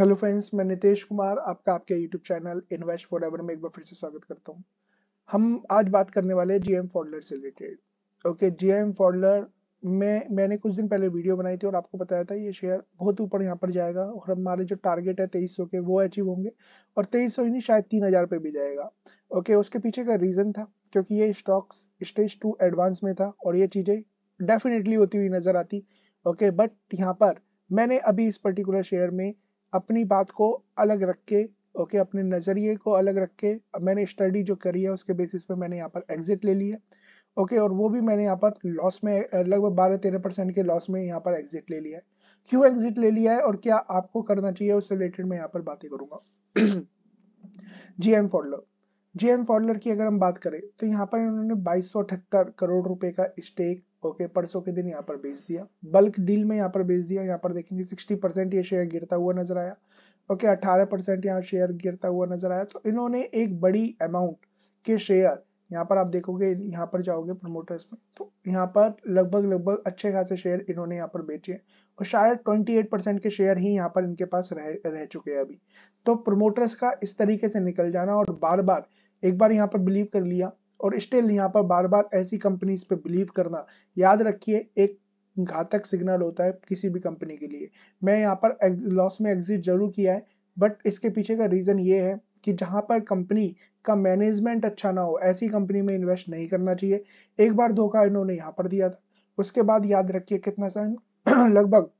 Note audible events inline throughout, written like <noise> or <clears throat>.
hello friends मैं नितेश कुमार आपका आपके YouTube channel invest forever में एक बार फिर से स्वागत करता हूं हम आज बात करने वाले हैं जीएम फॉडलर से रिलेटेड ओके जीएम फॉडलर में मैंने कुछ दिन पहले वीडियो बनाई थी और आपको बताया था ये शेयर बहुत ऊपर यहाँ पर जाएगा और हमारे जो टारगेट है तेईस के वो अचीव होंगे और तेईस ही नहीं शायद तीन हज़ार भी जाएगा ओके उसके पीछे का रीज़न था क्योंकि ये स्टॉक्स स्टेज टू एडवांस में था और ये चीज़ें डेफिनेटली होती हुई नज़र आती ओके बट यहाँ पर मैंने अभी इस पर्टिकुलर शेयर में अपनी बात को अलग रख के ओके अपने नज़रिए को अलग रख के मैंने स्टडी जो करी है उसके बेसिस पे मैंने यहाँ पर एग्जिट ले लिया है ओके और वो भी मैंने यहाँ पर लॉस में लगभग बारह तेरह परसेंट के लॉस में यहाँ पर एग्जिट ले लिया है क्यों एग्जिट ले लिया है और क्या आपको करना चाहिए उससे रिलेटेड मैं यहाँ पर बातें करूंगा जी एम फॉडलर जी एम फॉडलर की अगर हम बात करें तो यहाँ पर इन्होंने बाईस करोड़ रुपए का स्टेक ओके परसों के दिन यहाँ पर बेच दिया बल्क डील में यहाँ पर बेच दिया यहाँ पर देखेंगे 60 परसेंट ये शेयर गिरता हुआ नजर आया ओके 18 परसेंट यहाँ शेयर गिरता हुआ नजर आया तो इन्होंने एक बड़ी अमाउंट के शेयर यहाँ पर आप देखोगे यहाँ पर जाओगे प्रमोटर्स में तो यहाँ पर लगभग लगभग अच्छे खासे शेयर इन्होंने यहाँ पर बेचे और शायद 28 परसेंट के शेयर ही यहाँ पर इनके पास रह रह चुके हैं अभी तो प्रमोटर्स का इस तरीके से निकल जाना और बार बार एक बार यहाँ पर बिलीव कर लिया और स्टिल यहाँ पर बार बार ऐसी कंपनीज पे बिलीव करना याद रखिए एक घातक सिग्नल होता है किसी भी कंपनी के लिए मैं यहाँ पर लॉस में एग्जिट जरूर किया है बट इसके पीछे का रीज़न ये है कि जहाँ पर कंपनी का मैनेजमेंट अच्छा ना हो ऐसी कंपनी में इन्वेस्ट नहीं करना चाहिए एक बार धोखा इन्होंने यहाँ पर दिया था उसके बाद याद रखिए कितना समय <clears throat> लगभग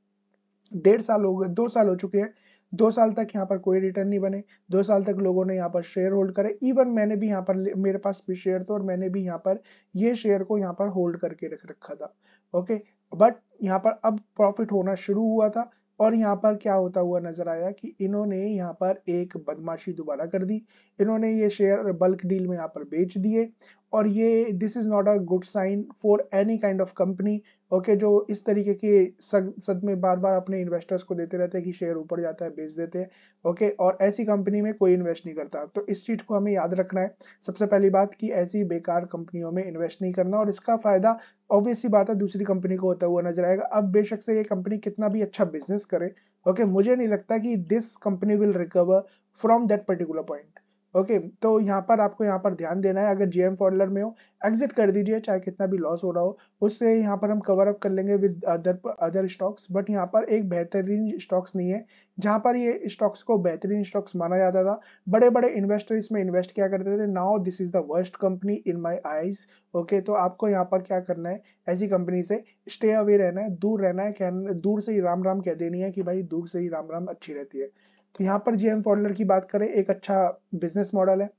डेढ़ साल हो गए दो साल हो चुके हैं दो साल तक यहाँ पर कोई रिटर्न नहीं बने दो साल तक लोगों ने यहाँ पर शेयर होल्ड करे इवन मैंने भी यहाँ पर मेरे पास भी शेयर था और मैंने भी यहाँ पर ये शेयर को यहाँ पर होल्ड करके रख रखा था ओके बट यहाँ पर अब प्रॉफिट होना शुरू हुआ था और यहाँ पर क्या होता हुआ नजर आया कि इन्होंने यहाँ पर एक बदमाशी दोबारा कर दी इन्होंने ये शेयर बल्क डील में यहाँ पर बेच दिए और ये this is not a good sign for any kind of company okay जो इस तरीके के सदमे बार बार अपने इन्वेस्टर्स को देते रहते हैं कि शेयर ऊपर जाता है बेच देते हैं ओके और ऐसी कंपनी में कोई इन्वेस्ट नहीं करता तो इस चीज़ को हमें याद रखना है सबसे पहली बात कि ऐसी बेकार कंपनियों में इन्वेस्ट नहीं करना और इसका फ़ायदा ऑब्वियसली बात है दूसरी कंपनी को होता हुआ नजर आएगा अब बेशक से ये कंपनी कितना भी अच्छा बिजनेस करे ओके मुझे नहीं लगता कि this company will recover from that particular point okay okay, तो यहाँ पर आपको यहाँ पर ध्यान देना है अगर जीएम फॉर्डलर में हो एग्जिट कर दीजिए चाहे कितना भी लॉस हो रहा हो उससे यहाँ पर हम कवर अप कर लेंगे with other other stocks but यहाँ पर एक बेहतरीन स्टॉक्स नहीं है जहाँ पर ये स्टॉक्स को बेहतरीन स्टॉक्स माना जाता था बड़े बड़े इन्वेस्टर इसमें इन्वेस्ट किया करते थे now this is the worst company in my eyes okay तो आपको यहाँ पर क्या करना है ऐसी कंपनी से स्टे अवे रहना है दूर रहना है दूर से ही राम राम कह देनी है कि भाई दूर से ही राम राम अच्छी रहती है तो यहाँ पर जीएम फॉर्डलर की बात करें एक अच्छा बिजनेस मॉडल है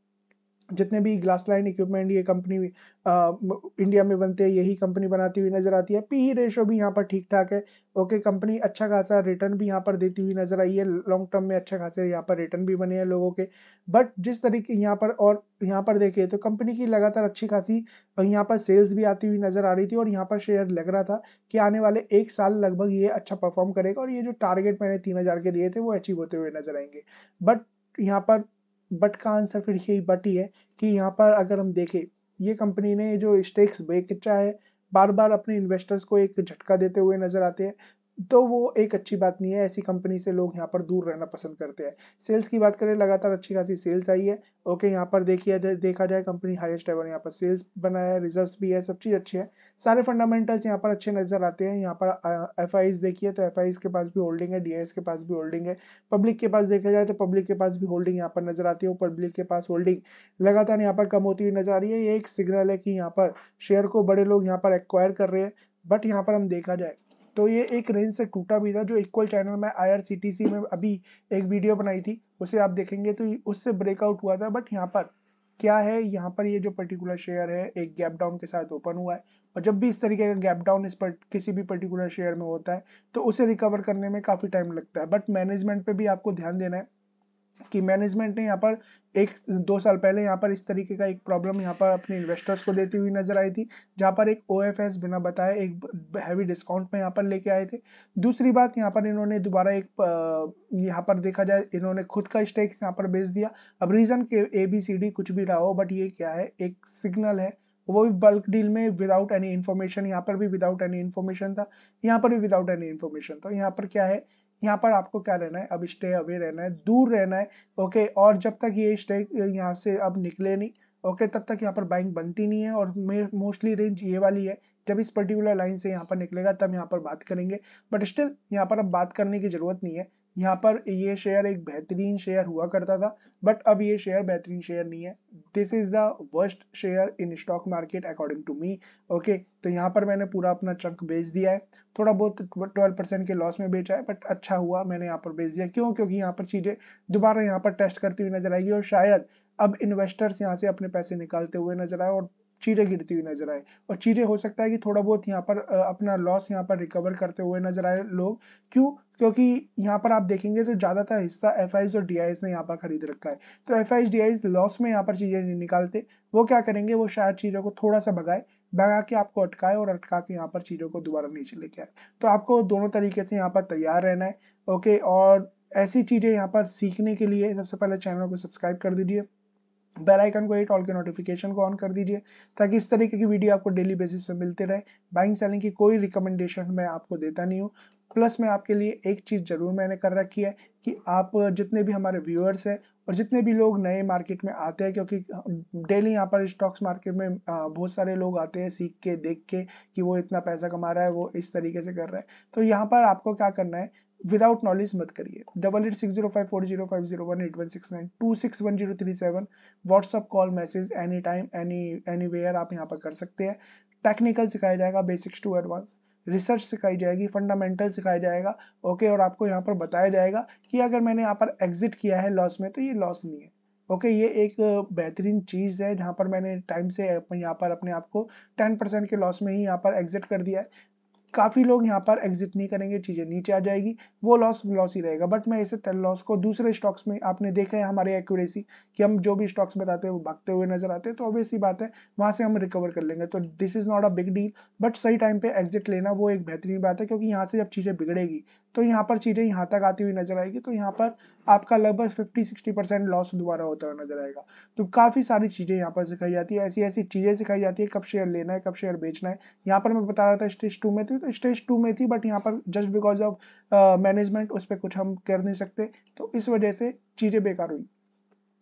जितने भी ग्लास लाइन इक्विपमेंट ये कंपनी इंडिया में बनते हैं यही कंपनी बनाती हुई नजर आती है पी रेशो e भी यहाँ पर ठीक ठाक है ओके कंपनी अच्छा खासा रिटर्न भी यहाँ पर देती हुई नजर आई है लॉन्ग टर्म में अच्छा खासा यहाँ पर रिटर्न भी बने हैं लोगों के बट जिस तरीके यहाँ पर और यहाँ पर देखिए तो कंपनी की लगातार अच्छी खासी यहाँ पर सेल्स भी आती हुई नजर आ रही थी और यहाँ पर शेयर लग रहा था कि आने वाले एक साल लगभग ये अच्छा परफॉर्म करेगा और ये जो टारगेट मैंने तीन हजार के दिए थे वो अचीव होते हुए नजर आएंगे बट यहाँ पर बट का आंसर फिर यही बट ही है कि यहाँ पर अगर हम देखें ये कंपनी ने जो स्टेक्स बेचा है बार बार अपने इन्वेस्टर्स को एक झटका देते हुए नजर आते हैं तो वो एक अच्छी बात नहीं है ऐसी कंपनी से लोग यहाँ पर दूर रहना पसंद करते हैं सेल्स की बात करें लगातार अच्छी खासी सेल्स आई है ओके यहाँ पर देखिए देखा जाए कंपनी हाईएस्ट एवर यहाँ पर सेल्स बनाया है रिजर्व भी है सब चीज़ अच्छी है सारे फंडामेंटल्स यहाँ पर अच्छे नजर आते हैं यहाँ पर एफ देखिए तो एफ के पास भी होल्डिंग है डी के पास भी होल्डिंग है पब्लिक के पास देखा जाए तो पब्लिक के पास भी होल्डिंग यहाँ पर नजर आती है पब्लिक के पास होल्डिंग लगातार यहाँ पर कम होती हुई नजर आ रही है ये एक सिग्नल है कि यहाँ पर शेयर को बड़े लोग यहाँ पर एक्वायर कर रहे हैं बट यहाँ पर हम देखा जाए तो ये एक रेंज से टूटा भी था जो इक्वल चैनल में आईआरसीटीसी में अभी एक वीडियो बनाई थी उसे आप देखेंगे तो उससे ब्रेकआउट हुआ था बट यहाँ पर क्या है यहाँ पर ये जो पर्टिकुलर शेयर है एक गैप डाउन के साथ ओपन हुआ है और जब भी इस तरीके का गैप डाउन इस पर किसी भी पर्टिकुलर शेयर में होता है तो उसे रिकवर करने में काफ़ी टाइम लगता है बट मैनेजमेंट पे भी आपको ध्यान देना है कि मैनेजमेंट ने यहाँ पर एक दो साल पहले यहाँ पर इस तरीके का एक प्रॉब्लम यहाँ पर अपने इन्वेस्टर्स को देती हुई नजर आई थी जहाँ पर एक ओ बिना बताए एक हैवी डिस्काउंट में यहाँ पर लेके आए थे दूसरी बात यहाँ पर इन्होंने दोबारा एक यहाँ पर देखा जाए इन्होंने खुद का स्टेक्स यहाँ पर बेच दिया अब रीज़न के ए बी सी डी कुछ भी रहा हो बट ये क्या है एक सिग्नल है वो भी बल्क डील में विदाउट एनी इन्फॉर्मेशन यहाँ पर भी विदाउट एनी इन्फॉर्मेशन था यहाँ पर भी विदाउट एनी इन्फॉर्मेशन था यहाँ पर क्या है यहाँ पर आपको क्या रहना है अब स्टे अवे रहना है दूर रहना है ओके और जब तक ये स्टे यहाँ से अब निकले नहीं ओके तब तक यहाँ पर बाइंग बनती नहीं है और मोस्टली रेंज ये वाली है जब इस पर्टिकुलर लाइन से यहाँ पर निकलेगा तब यहाँ पर बात करेंगे बट स्टिल यहाँ पर अब बात करने की जरूरत नहीं है यहाँ पर ये शेयर एक बेहतरीन शेयर हुआ करता था बट अब ये शेयर बेहतरीन शेयर नहीं है this is the worst share in stock market according to me okay तो यहाँ पर मैंने पूरा अपना चंक बेच दिया है थोड़ा बहुत ट्वेल्व परसेंट के लॉस में बेचा है बट अच्छा हुआ मैंने यहाँ पर बेच दिया क्यों क्योंकि यहाँ पर चीज़ें दोबारा यहाँ पर टेस्ट करती हुई नजर आएगी और शायद अब इन्वेस्टर्स यहाँ से अपने पैसे निकालते हुए नजर आए और चीरे गिरती हुई नजर आए और चीरे हो सकता है कि थोड़ा बहुत यहाँ पर अपना लॉस यहाँ पर रिकवर करते हुए नजर आए लोग क्यों क्योंकि यहाँ पर आप देखेंगे तो ज़्यादातर हिस्सा एफ और डी ने यहाँ पर खरीद रखा है तो एफ आई लॉस में यहाँ पर चीज़ें नहीं निकालते वो क्या करेंगे वो शायद चीज़ों को थोड़ा सा भगाए भगा के आपको अटकाए और अटका के यहाँ पर चीज़ों को दोबारा नीचे लेके आए तो आपको दोनों तरीके से यहाँ पर तैयार रहना है ओके और ऐसी चीज़ें यहाँ पर सीखने के लिए सबसे पहले चैनल को सब्सक्राइब कर दीजिए बेल आइकन को हिट ऑल के नोटिफिकेशन को ऑन कर दीजिए ताकि इस तरीके की वीडियो आपको डेली बेसिस पे मिलते रहे बाइंग सेलिंग की कोई रिकमेंडेशन मैं आपको देता नहीं हूँ प्लस मैं आपके लिए एक चीज़ ज़रूर मैंने कर रखी है कि आप जितने भी हमारे व्यूअर्स हैं और जितने भी लोग नए मार्केट में आते हैं क्योंकि डेली यहाँ पर स्टॉक्स मार्केट में बहुत सारे लोग आते हैं सीख के देख के कि वो इतना पैसा कमा रहा है वो इस तरीके से कर रहा है तो यहाँ पर आपको क्या करना है विदाउट नॉलेज मत करिए double eight six zero five four zero five zero one eight one six nine two six one zero three seven WhatsApp call message any time any anywhere आप यहाँ पर कर सकते हैं टेक्निकल सिखाया जाएगा बेसिक्स टू एडवांस रिसर्च सिखाई जाएगी फंडामेंटल सिखाया जाएगा ओके और आपको यहाँ पर बताया जाएगा कि अगर मैंने यहाँ पर एग्जिट किया है लॉस में तो ये लॉस नहीं है ओके okay, ये एक बेहतरीन चीज़ है जहाँ पर मैंने टाइम से यहाँ पर अपने आप को टेन परसेंट के लॉस में ही यहाँ पर एग्जिट कर दिया है काफ़ी लोग यहाँ पर एग्जिट नहीं करेंगे चीज़ें नीचे आ जाएगी वो लॉस लॉस ही रहेगा बट मैं इसे टेल लॉस को दूसरे स्टॉक्स में आपने देखा है हमारे एक्यूरेसी कि हम जो भी स्टॉक्स बताते हैं वो भागते हुए नजर आते हैं तो ऑब्वियस ही बात है वहां से हम रिकवर कर लेंगे तो this is not a big deal but सही टाइम पे एग्जिट लेना वो एक बेहतरीन बात है क्योंकि यहाँ से जब चीज़ें बिगड़ेगी तो यहाँ पर चीज़ें यहाँ तक आती हुई नजर आएगी तो यहाँ पर आपका लगभग 50-60 परसेंट लॉस दोबारा होता हुआ नजर आएगा तो काफ़ी सारी चीज़ें यहाँ पर सिखाई जाती है ऐसी ऐसी चीज़ें सिखाई जाती है कब शेयर लेना है कब शेयर बेचना है यहाँ पर मैं बता रहा था स्टेज टू तो तो में थी तो स्टेज टू में थी बट यहाँ पर जस्ट बिकॉज ऑफ मैनेजमेंट उस पर कुछ हम कर नहीं सकते तो इस वजह से चीज़ें बेकार हुई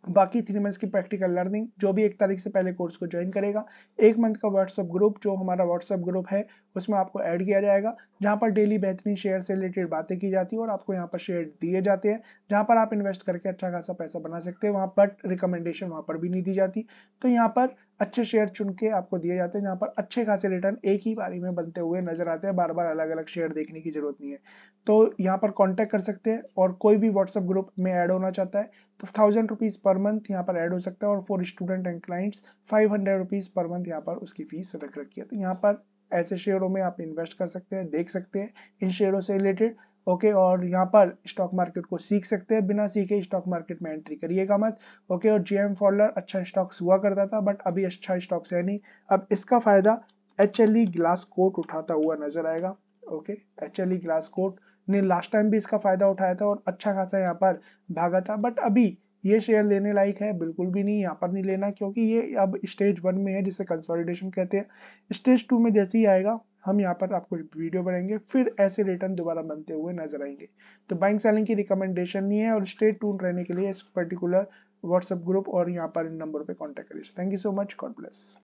बाकी थ्री मंथ्स की प्रैक्टिकल लर्निंग जो भी एक तारीख से पहले कोर्स को ज्वाइन करेगा एक मंथ का व्हाट्सएप ग्रुप जो हमारा व्हाट्सअप ग्रुप है उसमें आपको ऐड किया जाएगा जहां पर डेली बेहतरीन शेयर से रिलेटेड बातें की जाती है और आपको यहाँ पर शेयर दिए जाते हैं जहाँ पर आप इन्वेस्ट करके अच्छा खासा पैसा बना सकते हैं वहाँ पर रिकमेंडेशन वहाँ पर भी नहीं दी जाती तो यहाँ पर अच्छे शेयर चुन के आपको दिए जाते हैं जहाँ पर अच्छे खासे रिटर्न एक ही बारी में बनते हुए नजर आते हैं बार बार अलग अलग शेयर देखने की जरूरत नहीं है तो यहाँ पर कॉन्टेक्ट कर सकते हैं और कोई भी व्हाट्सअप ग्रुप में ऐड होना चाहता है तो थाउजेंड रुपीज़ पर मंथ यहाँ पर ऐड हो सकता है और for student and clients five hundred rupees per month यहाँ पर उसकी फीस रख रखी है तो यहाँ पर ऐसे शेयरों में आप इन्वेस्ट कर सकते हैं देख सकते हैं इन शेयरों से रिलेटेड ओके और यहाँ पर स्टॉक मार्केट को सीख सकते हैं बिना सीखे स्टॉक मार्केट में एंट्री करिएगा मत ओके और जीएम फॉलर अच्छा स्टॉक्स हुआ करता था बट अभी अच्छा स्टॉक्स है नहीं अब इसका फायदा H L E glass coat उठाता हुआ नजर आएगा okay H L E glass coat ने लास्ट टाइम भी इसका फायदा उठाया था और अच्छा खासा यहाँ पर भागा था बट अभी ये शेयर लेने लायक है बिल्कुल भी नहीं यहाँ पर नहीं लेना क्योंकि ये अब स्टेज वन में है जिसे कंसोलिडेशन कहते हैं स्टेज टू में जैसे ही आएगा हम यहाँ पर आपको वीडियो बनाएंगे फिर ऐसे रिटर्न दोबारा बनते हुए नजर आएंगे तो बैंक सेलिंग की रिकमेंडेशन नहीं है और स्टेज टू रहने के लिए इस पर्टिकुलर व्हाट्सएप ग्रुप और यहाँ पर इन नंबर पर कॉन्टेक्ट करिए thank you so much God bless